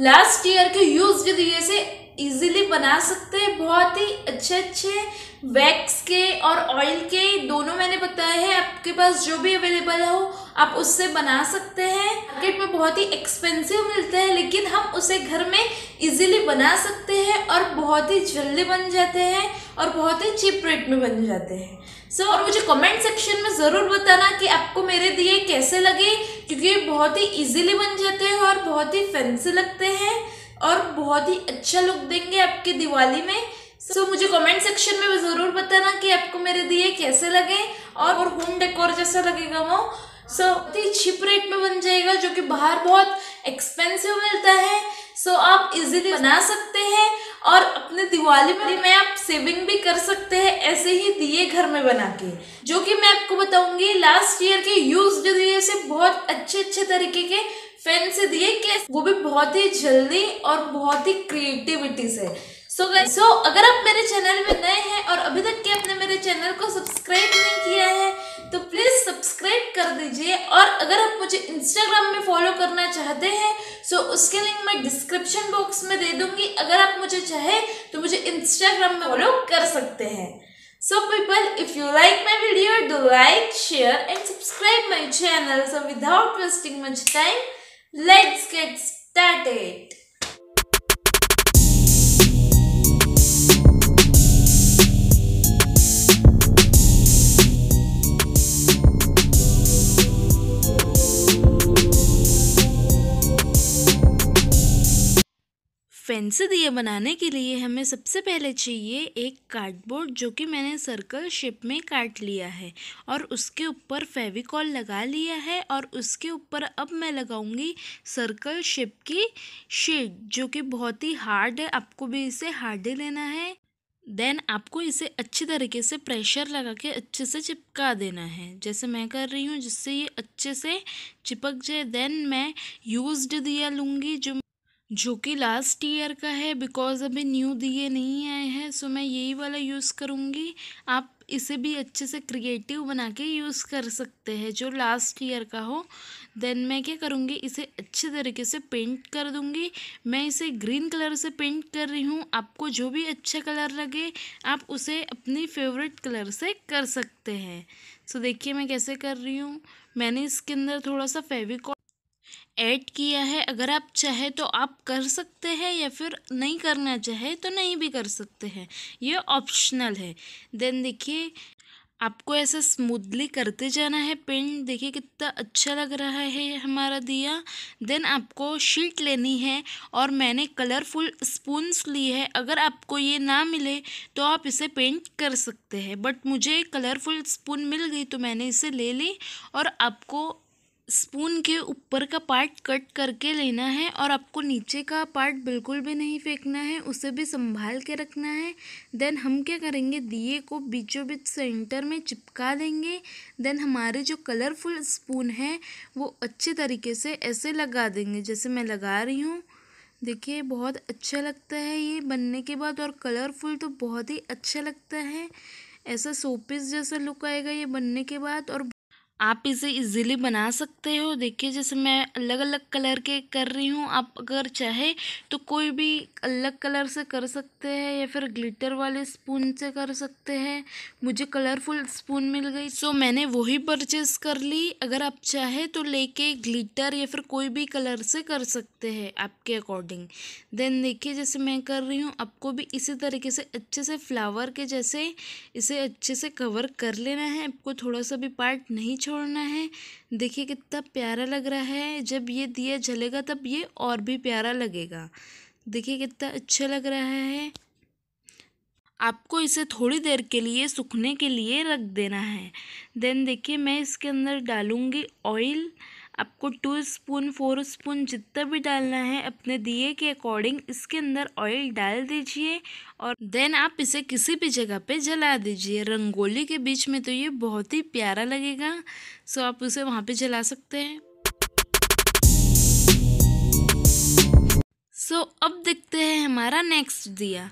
Last year के use के दिए से इजीली बना सकते हैं बहुत ही अच्छे अच्छे वैक्स के और ऑयल के दोनों मैंने बताए हैं आपके पास जो भी अवेलेबल हो आप उससे बना सकते हैं मार्केट में बहुत ही एक्सपेंसिव मिलते हैं लेकिन हम उसे घर में इजीली बना सकते हैं और बहुत ही जल्दी बन जाते हैं और बहुत ही चीप रेट में बन जाते हैं सो so, और मुझे कमेंट सेक्शन में ज़रूर बताना कि आपको मेरे दिए कैसे लगे क्योंकि बहुत ही ईजिली बन जाते हैं और बहुत ही फैंसी लगते हैं और बहुत ही अच्छा लुक देंगे आपकी दिवाली में सो so, मुझे कमेंट सेक्शन में ज़रूर बताना कि आपको मेरे दिए कैसे लगे और होम डेकोर जैसा लगेगा वो सो so, चिप रेट में बन जाएगा जो कि बाहर बहुत एक्सपेंसिव मिलता है सो so, आप इजीली बना सकते हैं और अपने दिवाली में मैं आप सेविंग भी कर सकते हैं ऐसे ही दिए घर में बना के जो कि मैं आपको बताऊंगी लास्ट ईयर के यूज दिए से बहुत अच्छे अच्छे तरीके के फैंसी दिए कि वो भी बहुत ही जल्दी और बहुत ही क्रिएटिविटी से सो so so अगर आप मेरे चैनल में नए हैं और अभी तक के आपने मेरे चैनल को सब्सक्राइब नहीं किया है तो प्लीज़ सब्सक्राइब कर दीजिए और अगर आप मुझे इंस्टाग्राम में फॉलो करना चाहते हैं सो उसके लिंक मैं डिस्क्रिप्शन बॉक्स में दे दूंगी अगर आप मुझे चाहे तो मुझे इंस्टाग्राम में फॉलो कर सकते हैं so people if you like my video do like share and subscribe my channel so without wasting much time let's get started. Pencil दिए बनाने के लिए हमें सबसे पहले चाहिए एक कार्डबोर्ड जो कि मैंने सर्कल शेप में काट लिया है और उसके ऊपर फेविकॉल लगा लिया है और उसके ऊपर अब मैं लगाऊंगी सर्कल शेप की शेड जो कि बहुत ही हार्ड है आपको भी इसे हार्ड ही लेना है देन आपको इसे अच्छी तरीके से प्रेशर लगा के अच्छे से चिपका देना है जैसे मैं कर रही हूँ जिससे ये अच्छे से चिपक जाए देन मैं यूज्ड दिया लूँगी जो जो कि लास्ट ईयर का है बिकॉज़ अभी न्यू दिए नहीं आए हैं सो मैं यही वाला यूज़ करूँगी आप इसे भी अच्छे से क्रिएटिव बना के यूज़ कर सकते हैं जो लास्ट ईयर का हो देन मैं क्या करूँगी इसे अच्छे तरीके से पेंट कर दूँगी मैं इसे ग्रीन कलर से पेंट कर रही हूँ आपको जो भी अच्छा कलर लगे आप उसे अपनी फेवरेट कलर से कर सकते हैं सो देखिए मैं कैसे कर रही हूँ मैंने इसके अंदर थोड़ा सा फेविकॉल ऐड किया है अगर आप चाहे तो आप कर सकते हैं या फिर नहीं करना चाहे तो नहीं भी कर सकते हैं ये ऑप्शनल है देन देखिए आपको ऐसा स्मूथली करते जाना है पेंट देखिए कितना अच्छा लग रहा है हमारा दिया देन आपको शीट लेनी है और मैंने कलरफुल स्पून्स ली है अगर आपको ये ना मिले तो आप इसे पेंट कर सकते हैं बट मुझे कलरफुल स्पून मिल गई तो मैंने इसे ले ली और आपको स्पून के ऊपर का पार्ट कट करके लेना है और आपको नीचे का पार्ट बिल्कुल भी नहीं फेंकना है उसे भी संभाल के रखना है देन हम क्या करेंगे दिए को बीचों बीच सेंटर में चिपका देंगे देन हमारे जो कलरफुल स्पून है वो अच्छे तरीके से ऐसे लगा देंगे जैसे मैं लगा रही हूँ देखिए बहुत अच्छा लगता है ये बनने के बाद और कलरफुल तो बहुत ही अच्छा लगता है ऐसा सोपिस जैसा लुक आएगा ये बनने के बाद और आप इसे इजीली बना सकते हो देखिए जैसे मैं अलग अलग कलर के कर रही हूँ आप अगर चाहे तो कोई भी अलग कलर से कर सकते हैं या फिर ग्लिटर वाले स्पून से कर सकते हैं मुझे कलरफुल स्पून मिल गई सो मैंने वही परचेज़ कर ली अगर आप चाहे तो लेके ग्लिटर या फिर कोई भी कलर से कर सकते हैं आपके अकॉर्डिंग देन देखिए जैसे मैं कर रही हूँ आपको भी इसी तरीके से अच्छे से फ्लावर के जैसे इसे अच्छे से कवर कर लेना है आपको थोड़ा सा भी पार्ट नहीं छोड़ना है देखिए कितना प्यारा लग रहा है जब ये दिया जलेगा तब ये और भी प्यारा लगेगा देखिए कितना अच्छा लग रहा है आपको इसे थोड़ी देर के लिए सूखने के लिए रख देना है देन देखिए मैं इसके अंदर डालूँगी ऑयल आपको टू स्पून फोर स्पून जितना भी डालना है अपने दिए के अकॉर्डिंग इसके अंदर ऑयल डाल दीजिए और देन आप इसे किसी भी जगह पे जला दीजिए रंगोली के बीच में तो ये बहुत ही प्यारा लगेगा सो आप उसे वहाँ पे जला सकते हैं सो so, अब देखते हैं हमारा नेक्स्ट दिया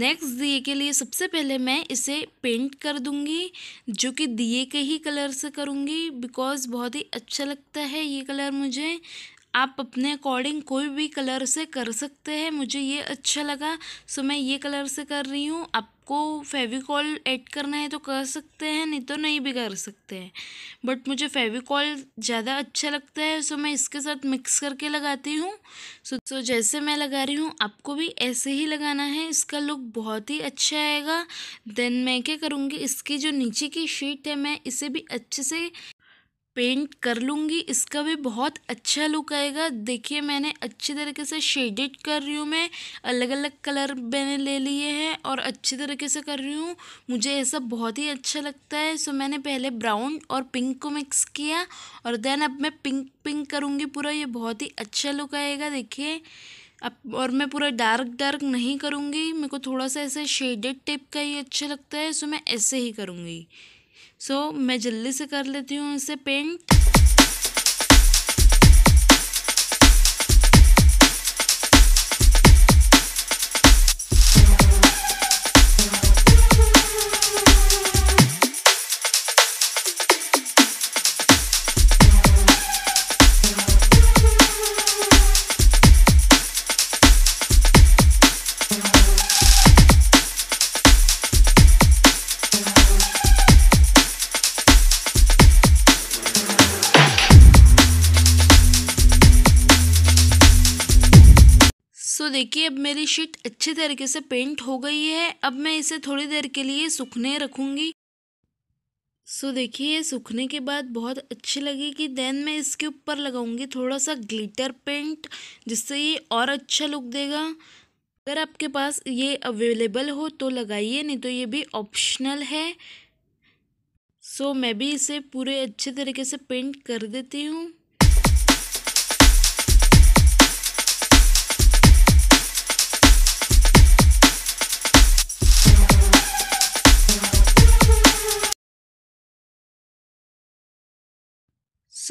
नेक्स्ट दिए के लिए सबसे पहले मैं इसे पेंट कर दूंगी जो कि दिए के ही कलर से करूंगी बिकॉज़ बहुत ही अच्छा लगता है ये कलर मुझे आप अपने अकॉर्डिंग कोई भी कलर से कर सकते हैं मुझे ये अच्छा लगा सो मैं ये कलर से कर रही हूँ आपको फेविकॉल ऐड करना है तो कर सकते हैं नहीं तो नहीं भी कर सकते हैं बट मुझे फेविकॉल ज़्यादा अच्छा लगता है सो मैं इसके साथ मिक्स करके लगाती हूँ सो तो सो जैसे मैं लगा रही हूँ आपको भी ऐसे ही लगाना है इसका लुक बहुत ही अच्छा आएगा देन मैं क्या करूँगी इसकी जो नीचे की शीट है मैं इसे भी अच्छे से पेंट कर लूँगी इसका भी बहुत अच्छा लुक आएगा देखिए मैंने अच्छी तरीके से शेडेड कर रही हूँ मैं अलग अलग कलर मैंने ले लिए हैं और अच्छे तरीके से कर रही हूँ मुझे ऐसा बहुत ही अच्छा लगता है सो मैंने पहले ब्राउन और पिंक को मिक्स किया और देन अब मैं पिंक पिंक करूँगी पूरा ये बहुत ही अच्छा लुक आएगा देखिए अब और मैं पूरा डार्क डार्क नहीं करूँगी मेरे को थोड़ा सा ऐसे शेडेड टाइप का ही अच्छा लगता है सो मैं ऐसे ही करूँगी सो मैं जल्दी से कर लेती हूँ इसे पेंट देखिए अब मेरी शीट अच्छे तरीके से पेंट हो गई है अब मैं इसे थोड़ी देर के लिए सूखने रखूँगी सो so, देखिए सूखने के बाद बहुत अच्छी लगेगी देन मैं इसके ऊपर लगाऊंगी थोड़ा सा ग्लिटर पेंट जिससे ये और अच्छा लुक देगा अगर आपके पास ये अवेलेबल हो तो लगाइए नहीं तो ये भी ऑप्शनल है सो so, मैं भी इसे पूरे अच्छे तरीके से पेंट कर देती हूँ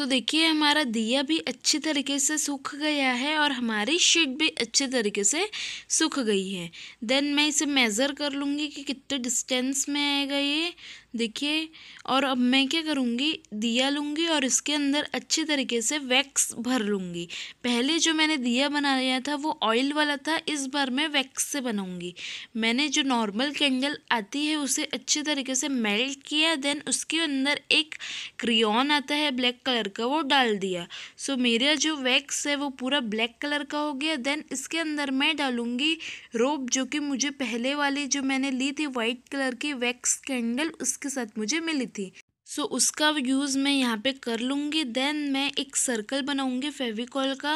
सो तो देखिए हमारा दिया भी अच्छी तरीके से सूख गया है और हमारी शीट भी अच्छे तरीके से सूख गई है देन मैं इसे मेज़र कर लूँगी कि कितने डिस्टेंस में आएगा ये देखिए और अब मैं क्या करूँगी दिया लूँगी और इसके अंदर अच्छे तरीके से वैक्स भर लूँगी पहले जो मैंने दिया बनाया था वो ऑयल वाला था इस बार मैं वैक्स से बनाऊँगी मैंने जो नॉर्मल कैंडल आती है उसे अच्छे तरीके से मेल्ट किया देन उसके अंदर एक क्रियॉन आता है ब्लैक कलर का वो डाल दिया सो मेरा जो वैक्स है वो पूरा ब्लैक कलर का हो गया देन इसके अंदर मैं डालूँगी रोप जो कि मुझे पहले वाली जो मैंने ली थी वाइट कलर की वैक्स कैंडल उस के साथ मुझे मिली थी सो so, उसका यूज़ मैं यहाँ पे कर लूँगी देन मैं एक सर्कल बनाऊँगी फेविकॉल का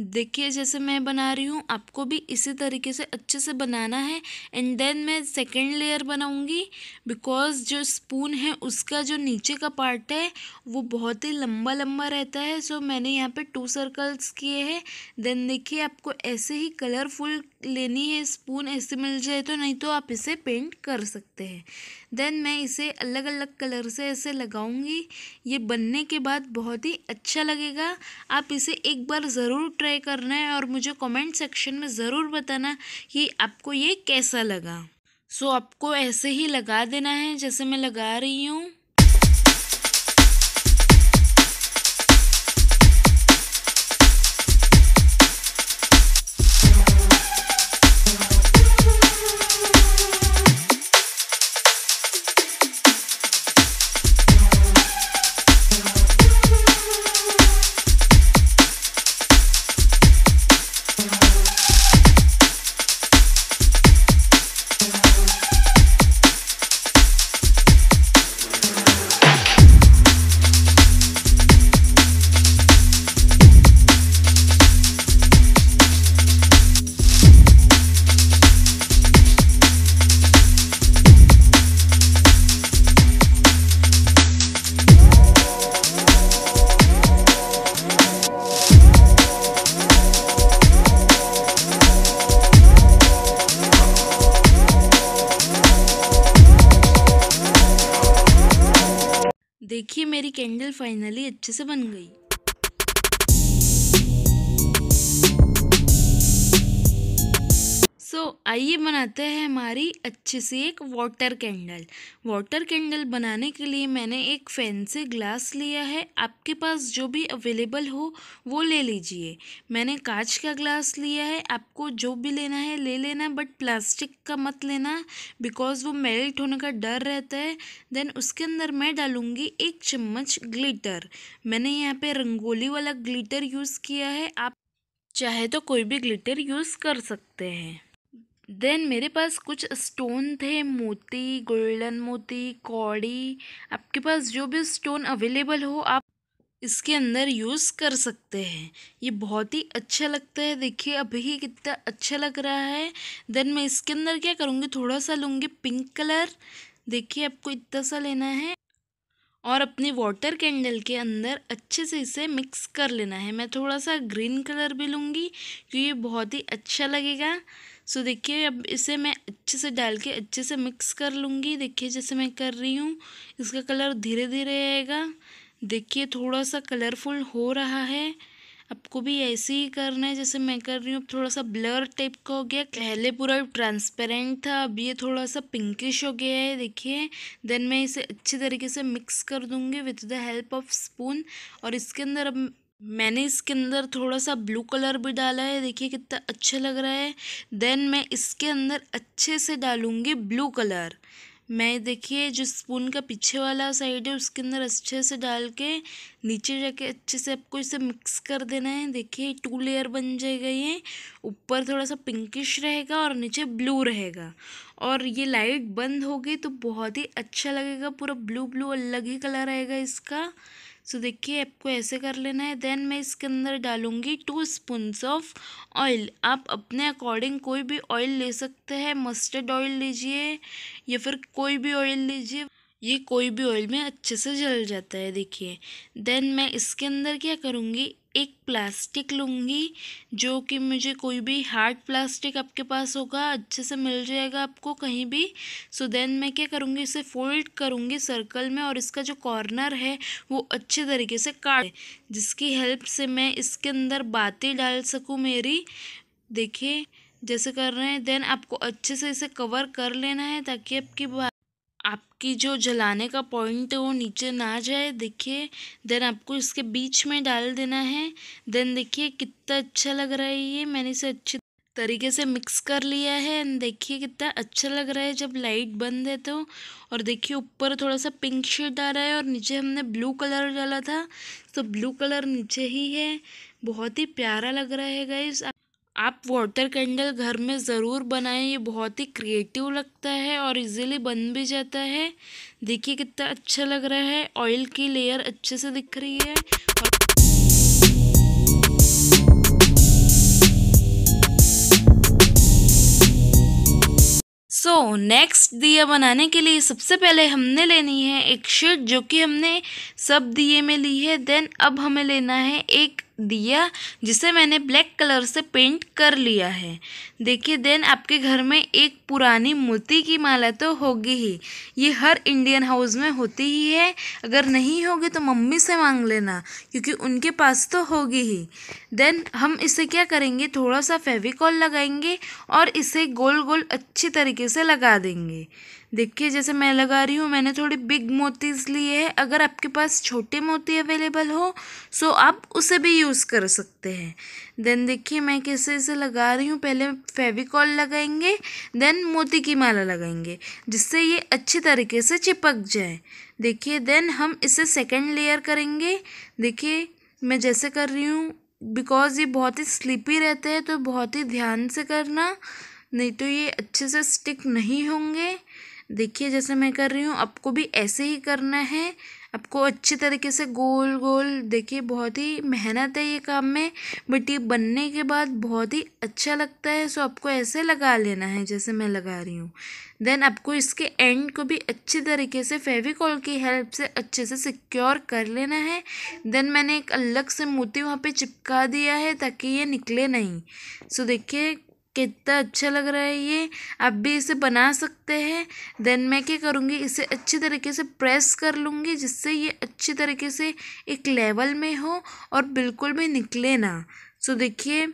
देखिए जैसे मैं बना रही हूँ आपको भी इसी तरीके से अच्छे से बनाना है एंड देन मैं सेकेंड लेयर बनाऊँगी बिकॉज जो स्पून है उसका जो नीचे का पार्ट है वो बहुत ही लंबा लंबा रहता है सो मैंने यहाँ पे टू सर्कल्स किए हैं देन देखिए आपको ऐसे ही कलरफुल लेनी है स्पून ऐसे मिल जाए तो नहीं तो आप इसे पेंट कर सकते हैं देन मैं इसे अलग अलग कलर से ऐसे लगाऊंगी ये बनने के बाद बहुत ही अच्छा लगेगा आप इसे एक बार ज़रूर ट्राई ट्राई करना है और मुझे कमेंट सेक्शन में ज़रूर बताना कि आपको ये कैसा लगा सो so, आपको ऐसे ही लगा देना है जैसे मैं लगा रही हूँ देखिए मेरी कैंडल फाइनली अच्छे से बन गई सो तो so, आइए बनाते हैं हमारी अच्छे से एक वाटर कैंडल वाटर कैंडल बनाने के लिए मैंने एक फैंसी ग्लास लिया है आपके पास जो भी अवेलेबल हो वो ले लीजिए मैंने कांच का ग्लास लिया है आपको जो भी लेना है ले लेना बट प्लास्टिक का मत लेना बिकॉज़ वो मेल्ट होने का डर रहता है देन उसके अंदर मैं डालूँगी एक चम्मच ग्लीटर मैंने यहाँ पर रंगोली वाला ग्लीटर यूज़ किया है आप चाहे तो कोई भी ग्लिटर यूज़ कर सकते हैं देन मेरे पास कुछ स्टोन थे मोती गोल्डन मोती कौड़ी आपके पास जो भी स्टोन अवेलेबल हो आप इसके अंदर यूज़ कर सकते हैं ये बहुत ही अच्छा लगता है देखिए अभी कितना अच्छा लग रहा है देन मैं इसके अंदर क्या करूँगी थोड़ा सा लूँगी पिंक कलर देखिए आपको इतना सा लेना है और अपनी वाटर कैंडल के अंदर अच्छे से इसे मिक्स कर लेना है मैं थोड़ा सा ग्रीन कलर भी लूँगी क्योंकि तो ये बहुत ही अच्छा लगेगा सो देखिए अब इसे मैं अच्छे से डाल के अच्छे से मिक्स कर लूँगी देखिए जैसे मैं कर रही हूँ इसका कलर धीरे धीरे आएगा देखिए थोड़ा सा कलरफुल हो रहा है आपको भी ऐसे ही करना है जैसे मैं कर रही हूँ अब थोड़ा सा ब्लर टाइप का हो गया पहले पूरा ट्रांसपेरेंट था अब ये थोड़ा सा पिंकिश हो गया है देखिए देन मैं इसे अच्छे तरीके से मिक्स कर दूँगी with the help of spoon और इसके अंदर अब मैंने इसके अंदर थोड़ा सा ब्लू कलर भी डाला है देखिए कितना अच्छा लग रहा है देन मैं इसके अंदर अच्छे से डालूँगी ब्लू कलर मैं देखिए जो स्पून का पीछे वाला साइड है उसके अंदर अच्छे से डाल के नीचे जाके अच्छे से आपको इसे मिक्स कर देना है देखिए टू लेयर बन जाएगा ये ऊपर थोड़ा सा पिंकिश रहेगा और नीचे ब्लू रहेगा और ये लाइट बंद होगी तो बहुत ही अच्छा लगेगा पूरा ब्लू ब्लू अलग ही कलर रहेगा इसका सो so, देखिए आपको ऐसे कर लेना है देन मैं इसके अंदर डालूँगी टू स्पून ऑफ ऑयल आप अपने अकॉर्डिंग कोई भी ऑयल ले सकते हैं मस्टर्ड ऑयल लीजिए या फिर कोई भी ऑयल लीजिए ये कोई भी ऑयल में अच्छे से जल जाता है देखिए देन मैं इसके अंदर क्या करूँगी एक प्लास्टिक लूँगी जो कि मुझे कोई भी हार्ड प्लास्टिक आपके पास होगा अच्छे से मिल जाएगा आपको कहीं भी सो so देन मैं क्या करूँगी इसे फोल्ड करूँगी सर्कल में और इसका जो कॉर्नर है वो अच्छे तरीके से काट जिसकी हेल्प से मैं इसके अंदर बातें डाल सकूँ मेरी देखिए जैसे कर रहे हैं देन आपको अच्छे से इसे कवर कर लेना है ताकि आपकी आपकी जो जलाने का पॉइंट है वो नीचे ना जाए देखिए देन आपको इसके बीच में डाल देना है देन देखिए कितना अच्छा लग रहा है ये मैंने इसे अच्छे तरीके से मिक्स कर लिया है एंड देखिए कितना अच्छा लग रहा है जब लाइट बंद है तो और देखिए ऊपर थोड़ा सा पिंक शेड आ रहा है और नीचे हमने ब्लू कलर डाला था तो ब्लू कलर नीचे ही है बहुत ही प्यारा लग रहा है गाइज आप वाटर कैंडल घर में ज़रूर बनाएं ये बहुत ही क्रिएटिव लगता है और इजीली बन भी जाता है देखिए कितना अच्छा लग रहा है ऑयल की लेयर अच्छे से दिख रही है और सो नेक्स्ट दिया बनाने के लिए सबसे पहले हमने लेनी है एक शीट जो कि हमने सब दिए में ली है देन अब हमें लेना है एक दिया जिसे मैंने ब्लैक कलर से पेंट कर लिया है देखिए देन आपके घर में एक पुरानी मोती की माला तो होगी ही ये हर इंडियन हाउस में होती ही है अगर नहीं होगी तो मम्मी से मांग लेना क्योंकि उनके पास तो होगी ही देन हम इसे क्या करेंगे थोड़ा सा फेविकॉल लगाएंगे और इसे गोल गोल अच्छी तरीके से लगा देंगे देखिए जैसे मैं लगा रही हूँ मैंने थोड़ी बिग मोतीज़ लिए हैं अगर आपके पास छोटे मोती अवेलेबल हो सो आप उसे भी यूज़ कर सकते हैं देन देखिए मैं कैसे इसे लगा रही हूँ पहले फेविकॉल लगाएंगे देन मोती की माला लगाएंगे जिससे ये अच्छी तरीके से चिपक जाए देखिए देन हम इसे सेकेंड लेयर करेंगे देखिए मैं जैसे कर रही हूँ बिकॉज़ ये बहुत ही स्लीपी रहते हैं तो बहुत ही ध्यान से करना नहीं तो ये अच्छे से स्टिक नहीं होंगे देखिए जैसे मैं कर रही हूँ आपको भी ऐसे ही करना है आपको अच्छे तरीके से गोल गोल देखिए बहुत ही मेहनत है ये काम में बट ये बनने के बाद बहुत ही अच्छा लगता है सो आपको ऐसे लगा लेना है जैसे मैं लगा रही हूँ देन आपको इसके एंड को भी अच्छे तरीके से फेविकॉल की हेल्प से अच्छे से सिक्योर कर लेना है देन मैंने एक अलग से मोती वहाँ पे चिपका दिया है ताकि ये निकले नहीं सो देखिए कितना अच्छा लग रहा है ये आप भी इसे बना सकते हैं देन मैं क्या करूँगी इसे अच्छी तरीके से प्रेस कर लूँगी जिससे ये अच्छी तरीके से एक लेवल में हो और बिल्कुल भी निकले ना सो देखिए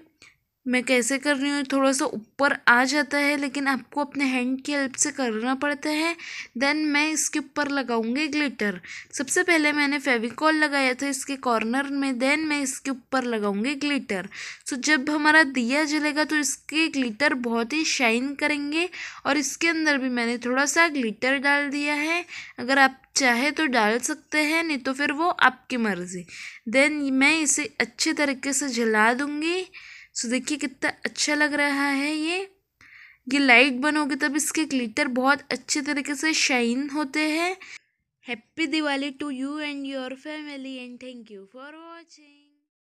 मैं कैसे कर रही हूँ थोड़ा सा ऊपर आ जाता है लेकिन आपको अपने हैंड की हेल्प से करना पड़ता है देन मैं इसके ऊपर लगाऊंगी ग्लिटर सबसे पहले मैंने फेविकॉल लगाया था इसके कॉर्नर में देन मैं इसके ऊपर लगाऊंगी ग्लिटर सो जब हमारा दिया जलेगा तो इसके ग्लिटर बहुत ही शाइन करेंगे और इसके अंदर भी मैंने थोड़ा सा ग्लिटर डाल दिया है अगर आप चाहे तो डाल सकते हैं नहीं तो फिर वो आपकी मर्ज़ी देन मैं इसे अच्छे तरीके से जला दूँगी सो देखिए कितना अच्छा लग रहा है ये ये लाइट बनोगे तब इसके ग्लिटर बहुत अच्छे तरीके से शाइन होते हैं happy Diwali to you and your family and thank you for watching